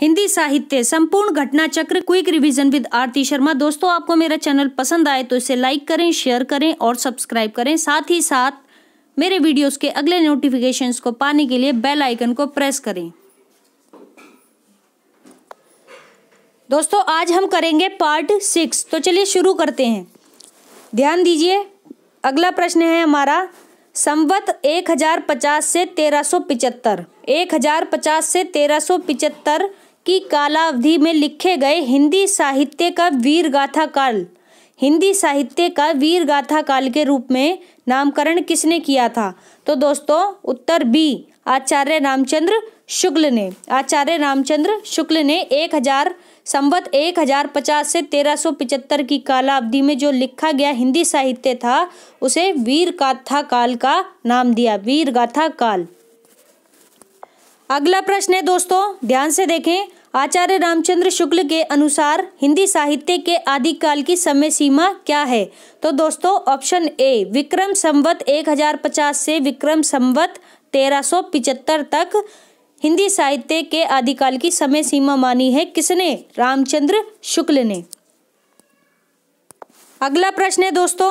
हिंदी साहित्य संपूर्ण घटना चक्र quick revision with Aarti Sharma दोस्तों आपको मेरा चैनल पसंद आए तो इसे लाइक करें शेयर करें और सब्सक्राइब करें साथ ही साथ मेरे वीडियोस के अगले नोटिफिकेशंस को पाने के लिए बेल आइकन को प्रेस करें दोस्तों आज हम करेंगे पार्ट सिक्स तो चलिए शुरू करते हैं ध्यान दीजिए अगला प्रश्न है हमारा संवत 1050 से 1375 1050 से 1375 की कालावधि में लिखे गए हिंदी साहित्य का वीर गाथा काल हिंदी साहित्य का वीर गाथा काल के रूप में नामकरण किसने किया था तो दोस्तों उत्तर बी आचार्य रामचंद्र शुक्ल ने आचार्य रामचंद्र शुक्ल ने एक हजार संवत एक हजार पचास से तेरह सौ पिचहत्तर की कालावधि में जो लिखा गया हिंदी साहित्य था उसे वीर गाथा काल का नाम दिया वीर गाथा काल अगला प्रश्न है दोस्तों ध्यान से देखें आचार्य रामचंद्र शुक्ल के अनुसार हिंदी साहित्य के आदिकाल की समय सीमा क्या है तो दोस्तों ऑप्शन ए विक्रम संवत 1050 से विक्रम संवत 1375 तक हिंदी साहित्य के आदिकाल की समय सीमा मानी है किसने रामचंद्र शुक्ल ने अगला प्रश्न है दोस्तों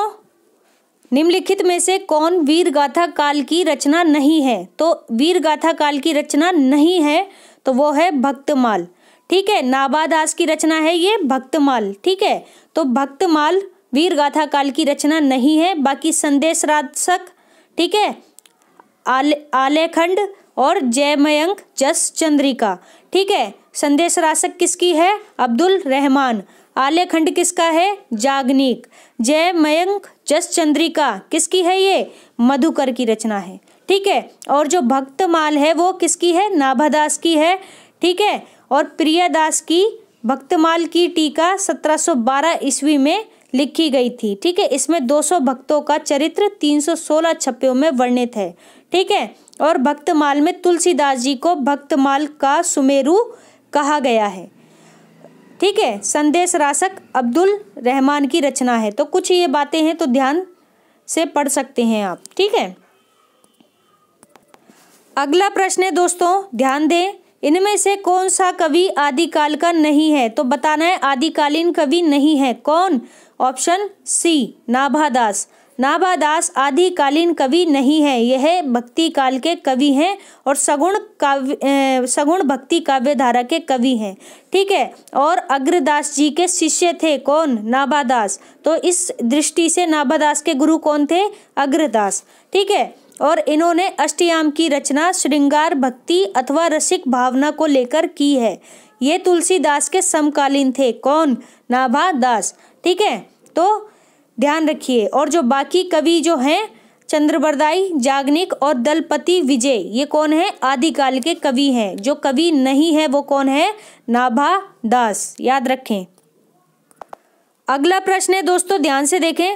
निम्नलिखित में से कौन वीर गाथा काल की रचना नहीं है तो वीर गाथा काल की रचना नहीं है तो वो है भक्तमाल ठीक है नाबादास की रचना है ये भक्तमाल ठीक है तो भक्तमाल वीर गाथा काल की रचना नहीं है बाकी संदेश राशक ठीक है आले आलेखंड और जयमयंक जस चंद्रिका ठीक है संदेश राशक किसकी है अब्दुल रहमान आलेखंड किसका है जागनिक जय मयंक जस चंद्रिका किसकी है ये मधुकर की रचना है ठीक है और जो भक्तमाल है वो किसकी है नाभादास की है ठीक है और प्रियादास की भक्तमाल की टीका 1712 ईस्वी में लिखी गई थी ठीक है इसमें 200 भक्तों का चरित्र 316 छप्पियों में वर्णित है ठीक है और भक्तमाल में तुलसीदास जी को भक्तमाल का सुमेरु कहा गया है ठीक है संदेश राशक अब्दुल रहमान की रचना है तो कुछ ये बातें हैं तो ध्यान से पढ़ सकते हैं आप ठीक है अगला प्रश्न है दोस्तों ध्यान दें इनमें से कौन सा कवि आदिकाल का नहीं है तो बताना है आदिकालीन कवि नहीं है कौन ऑप्शन सी नाभादास नाभादास आदिकालीन कवि नहीं है यह भक्ति काल के कवि हैं और सगुण काव्य सगुण भक्ति काव्य धारा के कवि हैं ठीक है और अग्रदास जी के शिष्य थे कौन नाभादास तो इस दृष्टि से नाभादास के गुरु कौन थे अग्रदास ठीक है और इन्होंने अष्टयाम की रचना श्रृंगार भक्ति अथवा रसिक भावना को लेकर की है ये तुलसीदास के समकालीन थे कौन नाभादास ठीक है तो ध्यान रखिए और जो बाकी कवि जो हैं चंद्रबरदाई जागनिक और दलपति विजय ये कौन है आदिकाल के कवि हैं जो कवि नहीं है वो कौन है नाभा दास याद रखें अगला प्रश्न है दोस्तों ध्यान से देखें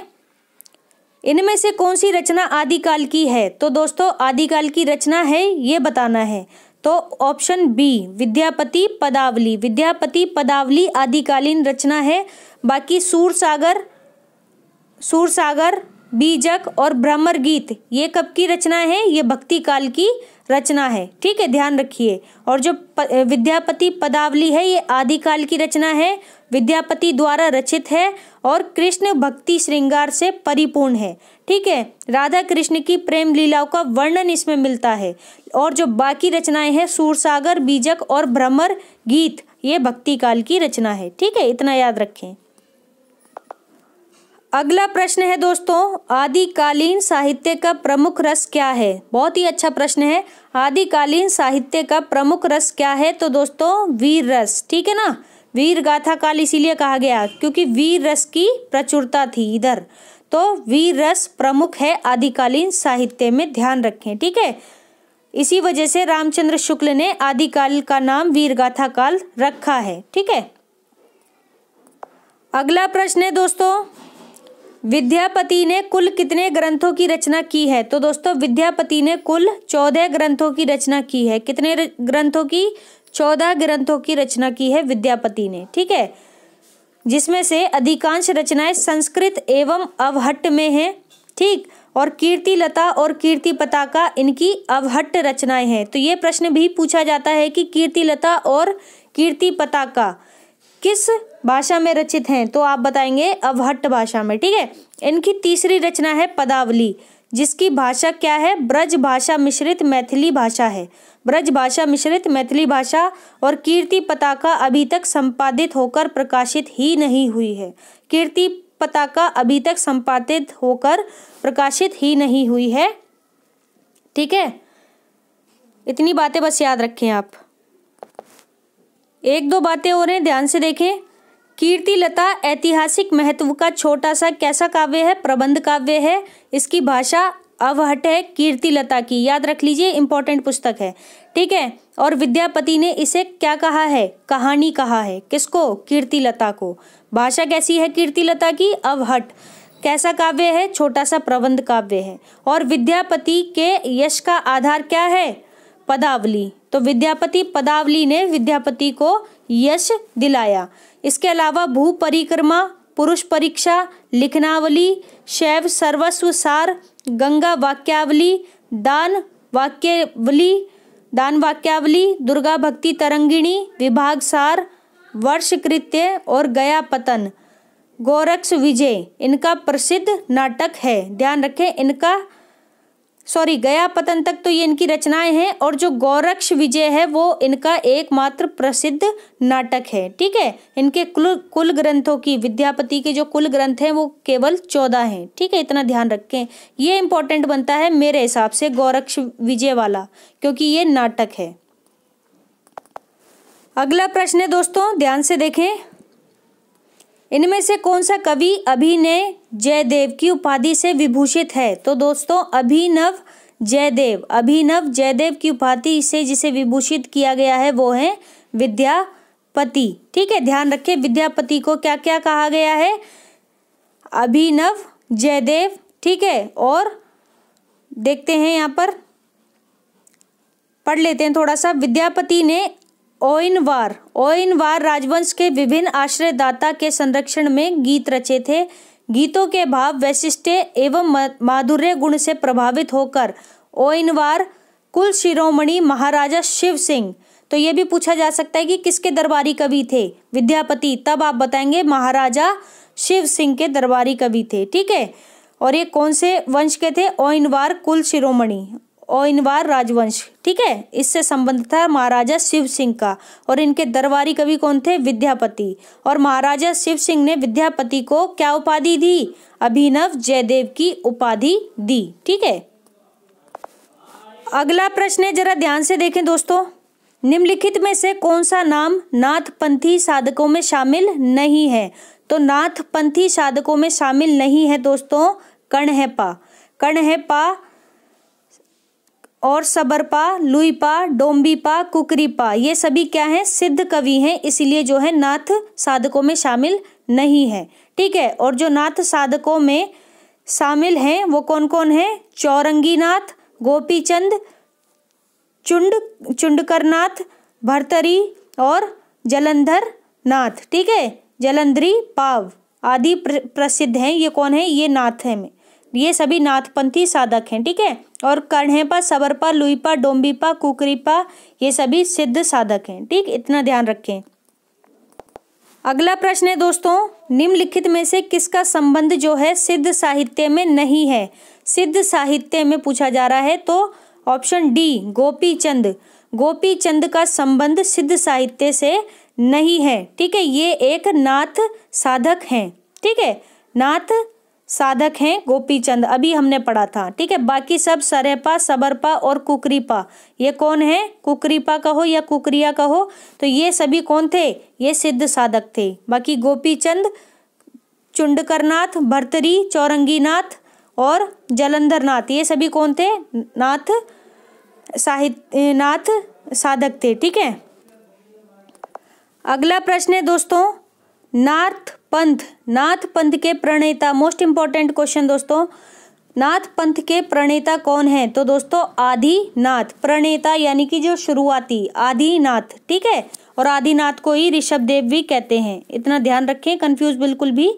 इनमें से कौन सी रचना आदिकाल की है तो दोस्तों आदिकाल की रचना है ये बताना है तो ऑप्शन बी विद्यापति पदावली विद्यापति पदावली आदिकालीन रचना है बाकी सूर सागर सूरसागर बीजक और भ्रमर गीत ये कब की रचना है ये भक्ति काल की रचना है ठीक है ध्यान रखिए और जो प, विद्यापति पदावली है ये आदिकाल की रचना है विद्यापति द्वारा रचित है और कृष्ण भक्ति श्रृंगार से परिपूर्ण है ठीक है राधा कृष्ण की प्रेम लीलाओं का वर्णन इसमें मिलता है और जो बाकी रचनाएं हैं सूरसागर बीजक और भ्रमर गीत ये भक्ति काल की रचना है ठीक है इतना याद रखें अगला प्रश्न है दोस्तों आदिकालीन साहित्य का प्रमुख रस क्या है बहुत ही अच्छा प्रश्न है आदिकालीन साहित्य का प्रमुख रस क्या है तो दोस्तों वीर रस ठीक है ना वीर गाथा काल इसीलिए कहा गया क्योंकि वीर रस की प्रचुरता थी इधर तो वीर रस प्रमुख है आदिकालीन साहित्य में ध्यान रखें ठीक है इसी वजह से रामचंद्र शुक्ल ने आदिकाल का नाम वीर गाथा काल रखा है ठीक है अगला प्रश्न है दोस्तों विद्यापति ने कुल कितने ग्रंथों की रचना की है तो दोस्तों विद्यापति ने कुल चौदह ग्रंथों की रचना की है कितने ग्रंथों की चौदह ग्रंथों की रचना की है विद्यापति ने ठीक है जिसमें से अधिकांश रचनाएं संस्कृत एवं अवहट्ट में हैं ठीक और कीर्ति लता और कीर्ति पताका इनकी अवहट्ट रचनाएं हैं तो ये प्रश्न भी पूछा जाता है कि कीर्ति लता और कीर्ति पताका किस भाषा में रचित हैं तो आप बताएंगे अवहट्ट भाषा में ठीक है इनकी तीसरी रचना है पदावली जिसकी भाषा क्या है ब्रज भाषा मिश्रित मैथिली भाषा है ब्रज भाषा मिश्रित मैथिली भाषा और कीर्ति पताका अभी तक संपादित होकर प्रकाशित ही नहीं हुई है कीर्ति पताका अभी तक संपादित होकर प्रकाशित ही नहीं हुई है ठीक है इतनी बातें बस याद रखें आप एक दो बातें और हैं ध्यान से देखें कीर्ति लता ऐतिहासिक महत्व का छोटा सा कैसा काव्य है प्रबंध काव्य है इसकी भाषा अवहट है कीर्ति लता की याद रख लीजिए इंपॉर्टेंट पुस्तक है ठीक है और विद्यापति ने इसे क्या कहा है कहानी कहा है किसको कीर्ति लता को भाषा कैसी है कीर्ति लता की अवहट कैसा काव्य है छोटा सा प्रबंध काव्य है और विद्यापति के यश का आधार क्या है पदावली तो विद्यापति पदावली ने विद्यापति को यश दिलाया इसके अलावा भू परिक्रमा पुरुष परीक्षा लिखनावली शैव सर्वस्व सार गंगा वाक्यावली दान वाक्यवली दान वाक्यावली दुर्गा भक्ति तरंगिणी विभाग सार वर्ष कृत्य और गया पतन गोरक्ष विजय इनका प्रसिद्ध नाटक है ध्यान रखें इनका सॉरी गया पतन तक तो ये इनकी रचनाएं हैं और जो गौरक्ष विजय है वो इनका एकमात्र प्रसिद्ध नाटक है ठीक है इनके कुल कुल ग्रंथों की विद्यापति के जो कुल ग्रंथ हैं वो केवल चौदह हैं ठीक है इतना ध्यान रखें ये इंपॉर्टेंट बनता है मेरे हिसाब से गौरक्ष विजय वाला क्योंकि ये नाटक है अगला प्रश्न है दोस्तों ध्यान से देखें इनमें से कौन सा कवि अभिनय जयदेव की उपाधि से विभूषित है तो दोस्तों अभिनव जयदेव अभिनव जयदेव की उपाधि से जिसे विभूषित किया गया है वो है विद्यापति ठीक है ध्यान रखें विद्यापति को क्या क्या कहा गया है अभिनव जयदेव ठीक है और देखते हैं यहाँ पर पढ़ लेते हैं थोड़ा सा विद्यापति ने ओइनवार ओइनवार राजवंश के विभिन्न आश्रयदाता के संरक्षण में गीत रचे थे गीतों के भाव वैशिष्ट एवं माधुर्य गुण से प्रभावित होकर ओइनवार कुल शिरोमणि महाराजा शिव सिंह तो ये भी पूछा जा सकता है कि किसके दरबारी कवि थे विद्यापति तब आप बताएंगे महाराजा शिव सिंह के दरबारी कवि थे ठीक है और ये कौन से वंश के थे ओइनवार कुल शिरोमणि ओइनवार राजवंश ठीक है इससे संबंध था महाराजा शिव सिंह का और इनके दरबारी कवि कौन थे विद्यापति और महाराजा शिव सिंह ने विद्यापति को क्या उपाधि दी अभिनव जयदेव की उपाधि दी ठीक है अगला प्रश्न है जरा ध्यान से देखें दोस्तों निम्नलिखित में से कौन सा नाम नाथपंथी साधकों में शामिल नहीं है तो नाथपंथी साधकों में शामिल नहीं है दोस्तों कर्ण है पा कर्ण है पा और सबरपा लुईपा डोम्बीपा कुकरीपा ये सभी क्या हैं सिद्ध कवि हैं इसलिए जो है नाथ साधकों में शामिल नहीं है ठीक है और जो नाथ साधकों में शामिल हैं वो कौन कौन हैं नाथ गोपीचंद चुंड चुंडकरनाथ भरतरी और जलंधर नाथ ठीक है जलंधरी पाव आदि प्रसिद्ध हैं ये कौन है ये नाथ हैं में ये सभी नाथपंथी साधक हैं ठीक है और कढ़ेपा सबरपा लुईपा डोम्बीपा कुकरीपा ये सभी सिद्ध साधक हैं ठीक इतना ध्यान रखें अगला प्रश्न है दोस्तों निम्नलिखित में से किसका संबंध जो है सिद्ध साहित्य में नहीं है सिद्ध साहित्य में पूछा जा रहा है तो ऑप्शन डी गोपी चंद गोपी चंद का संबंध सिद्ध साहित्य से नहीं है ठीक है ये एक नाथ साधक हैं ठीक है नाथ साधक हैं गोपी चंद अभी हमने पढ़ा था ठीक है बाकी सब सरेपा सबरपा और कुकरीपा ये कौन है कुकरीपा कहो या कुकरिया कहो तो ये सभी कौन थे ये सिद्ध साधक थे बाकी गोपी चंद चुंडकरनाथ भर्तरी चौरंगीनाथ और जलंधर नाथ ये सभी कौन थे नाथ साहित्य नाथ साधक थे ठीक है अगला प्रश्न है दोस्तों नार्थ पंथ नाथ पंथ के प्रणेता मोस्ट इंपॉर्टेंट क्वेश्चन दोस्तों नाथ पंथ के प्रणेता कौन है तो दोस्तों आदि नाथ प्रणेता यानी कि जो शुरुआती आदि नाथ ठीक है और आदिनाथ को ही ऋषभ देव भी कहते हैं इतना ध्यान रखें कंफ्यूज बिल्कुल भी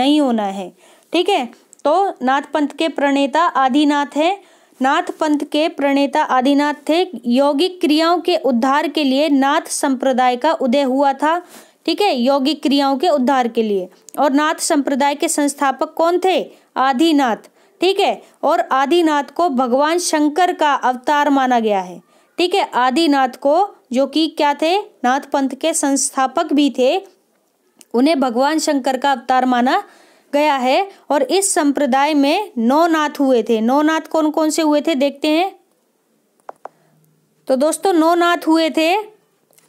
नहीं होना है ठीक है तो नाथ पंथ के प्रणेता आदिनाथ है नाथ पंथ के प्रणेता आदिनाथ थे यौगिक क्रियाओं के उद्धार के लिए नाथ संप्रदाय का उदय हुआ था ठीक है यौगिक क्रियाओं के उद्धार के लिए और नाथ संप्रदाय के संस्थापक कौन थे आदिनाथ ठीक है और आदिनाथ को भगवान शंकर का अवतार माना गया है ठीक है आदिनाथ को जो कि क्या थे नाथ पंथ के संस्थापक भी थे उन्हें भगवान शंकर का अवतार माना गया है और इस संप्रदाय में नौ नाथ हुए थे नौ नाथ कौन कौन से हुए थे देखते हैं तो दोस्तों नौ नाथ हुए थे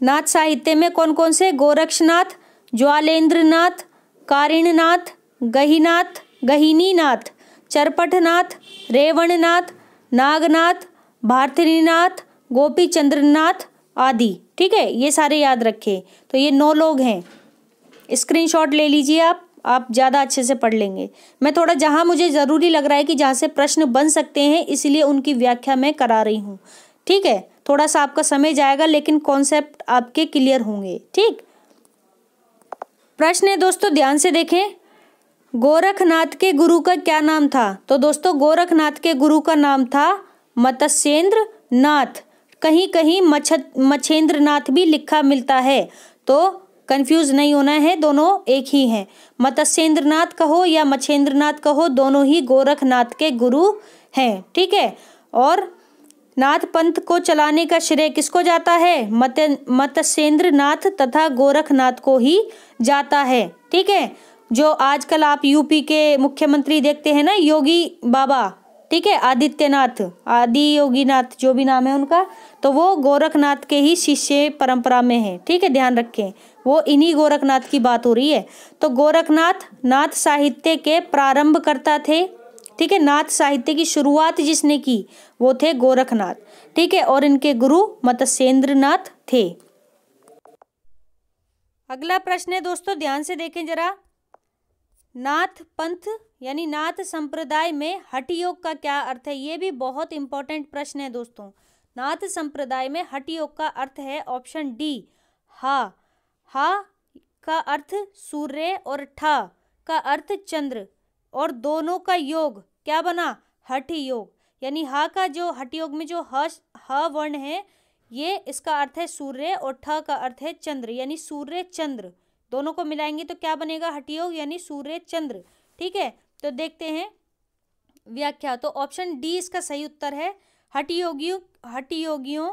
नाथ साहित्य में कौन कौन से गोरक्षनाथ ज्वालेंद्रनाथ कारिणनाथ गहीनाथ गहिनीनाथ चरपटनाथ रेवणनाथ नागनाथ भारतीनाथ गोपीचंद्रनाथ आदि ठीक है ये सारे याद रखें तो ये नौ लोग हैं स्क्रीनशॉट ले लीजिए आप आप ज़्यादा अच्छे से पढ़ लेंगे मैं थोड़ा जहाँ मुझे ज़रूरी लग रहा है कि जहाँ से प्रश्न बन सकते हैं इसलिए उनकी व्याख्या मैं करा रही हूँ ठीक है थोड़ा सा आपका समय जाएगा लेकिन कॉन्सेप्ट आपके क्लियर होंगे ठीक प्रश्न है दोस्तों ध्यान से देखें गोरखनाथ के गुरु का क्या नाम था तो दोस्तों गोरखनाथ के गुरु का नाम था मत्स्येंद्र नाथ कहीं कहीं मच्छ मच्छेंद्र नाथ भी लिखा मिलता है तो कंफ्यूज नहीं होना है दोनों एक ही हैं मत्स्येंद्र नाथ कहो या मच्छेंद्र नाथ कहो दोनों ही गोरखनाथ के गुरु हैं ठीक है और नाथ पंथ को चलाने का श्रेय किसको जाता है मत मत्स्येंद्र नाथ तथा गोरखनाथ को ही जाता है ठीक है जो आजकल आप यूपी के मुख्यमंत्री देखते हैं ना योगी बाबा ठीक है आदित्यनाथ आदि योगीनाथ जो भी नाम है उनका तो वो गोरखनाथ के ही शिष्य परंपरा में है ठीक है ध्यान रखें वो इन्हीं गोरखनाथ की बात हो रही है तो गोरखनाथ नाथ साहित्य के प्रारंभकर्ता थे ठीक है नाथ साहित्य की शुरुआत जिसने की वो थे गोरखनाथ ठीक है और इनके गुरु मत्स्येंद्र नाथ थे अगला प्रश्न है दोस्तों ध्यान से देखें जरा नाथ पंथ यानी नाथ संप्रदाय में हट योग का क्या अर्थ है ये भी बहुत इंपॉर्टेंट प्रश्न है दोस्तों नाथ संप्रदाय में हट योग का अर्थ है ऑप्शन डी हा हा का अर्थ सूर्य और ठा का अर्थ चंद्र और दोनों का योग क्या बना हठ योग यानी ह का जो हठ योग में जो ह ह वर्ण है ये इसका अर्थ है सूर्य और ठ का अर्थ है चंद्र यानी सूर्य चंद्र दोनों को मिलाएंगे तो क्या बनेगा हठ योग यानी सूर्य चंद्र ठीक है तो देखते हैं व्याख्या तो ऑप्शन डी इसका सही उत्तर है हठ योगियों हठ योगियों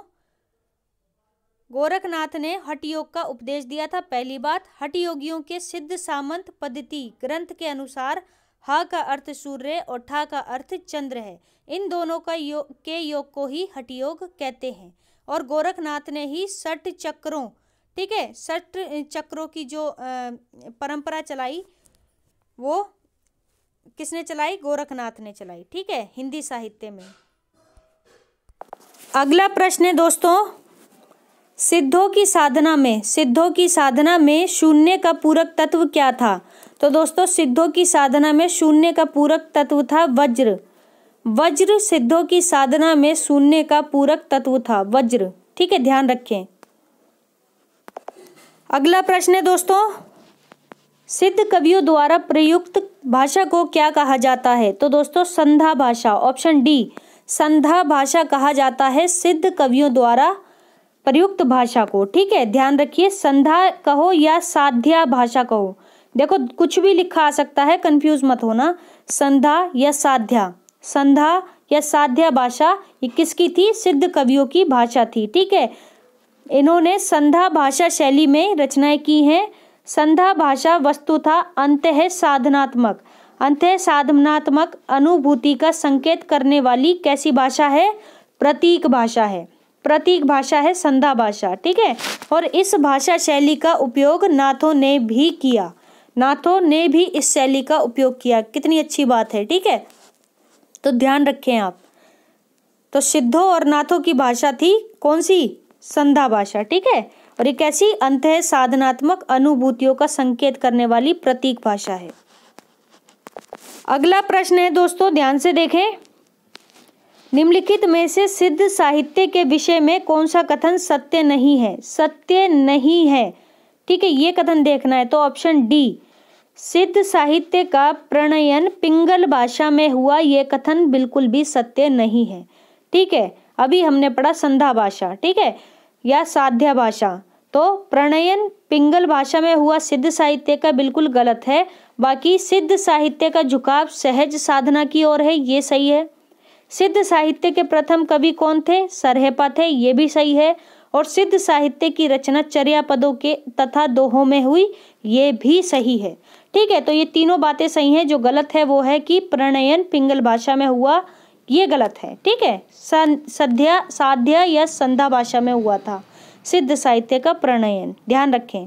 गोरखनाथ ने हठ योग का उपदेश दिया था पहली बात हठ योगियों के सिद्ध सामंत पद्धति ग्रंथ के अनुसार हा का अर्थ सूर्य और ठा का अर्थ चंद्र है इन दोनों का योग के योग को ही योग कहते हैं और गोरखनाथ ने ही सठ चक्रों ठीक है सठ चक्रों की जो आ, परंपरा चलाई वो किसने चलाई गोरखनाथ ने चलाई ठीक है हिंदी साहित्य में अगला प्रश्न है दोस्तों सिद्धों की साधना में सिद्धों की साधना में शून्य का पूरक तत्व क्या था तो दोस्तों सिद्धों की साधना में शून्य का पूरक तत्व था वज्र वज्र सिद्धों की साधना में शून्य का पूरक तत्व था वज्र ठीक है ध्यान रखें अगला प्रश्न है दोस्तों सिद्ध कवियों द्वारा प्रयुक्त भाषा को क्या कहा जाता है तो दोस्तों संधा भाषा ऑप्शन डी संधा भाषा कहा जाता है सिद्ध कवियों द्वारा प्रयुक्त भाषा को ठीक है ध्यान रखिए संधा कहो या साध्या भाषा कहो देखो कुछ भी लिखा आ सकता है कंफ्यूज मत होना संधा या साध्या संधा या साध्या भाषा ये किसकी थी सिद्ध कवियों की भाषा थी ठीक है इन्होंने संधा भाषा शैली में रचनाएं की हैं संधा भाषा वस्तु था अंत है साधनात्मक अंत है साधनात्मक अनुभूति का संकेत करने वाली कैसी भाषा है प्रतीक भाषा है प्रतीक भाषा है संधा भाषा ठीक है और इस भाषा शैली का उपयोग नाथों ने भी किया नाथों ने भी इस शैली का उपयोग किया कितनी अच्छी बात है ठीक है तो ध्यान रखें आप तो सिद्धों और नाथों की भाषा थी कौन सी संधा भाषा ठीक है और एक ऐसी अंत है साधनात्मक अनुभूतियों का संकेत करने वाली प्रतीक भाषा है अगला प्रश्न है दोस्तों ध्यान से देखें निम्नलिखित में से सिद्ध साहित्य के विषय में कौन सा कथन सत्य नहीं है सत्य नहीं है ठीक है ये कथन देखना है तो ऑप्शन डी सिद्ध साहित्य का प्रणयन पिंगल भाषा में हुआ ये कथन बिल्कुल भी सत्य नहीं है ठीक है अभी हमने पढ़ा संधा भाषा ठीक है या साध्या भाषा तो प्रणयन पिंगल भाषा में हुआ सिद्ध साहित्य का बिल्कुल गलत है बाकी सिद्ध साहित्य का झुकाव सहज साधना की ओर है ये सही है सिद्ध साहित्य के प्रथम कवि कौन थे सरहेपा थे ये भी सही है और सिद्ध साहित्य की रचना चर्या पदों के तथा दोहों में हुई ये भी सही है ठीक है तो ये तीनों बातें सही हैं जो गलत है वो है कि प्रणयन पिंगल भाषा में हुआ ये गलत है ठीक है सध्या साध्या या संधा भाषा में हुआ था सिद्ध साहित्य का प्रणयन ध्यान रखें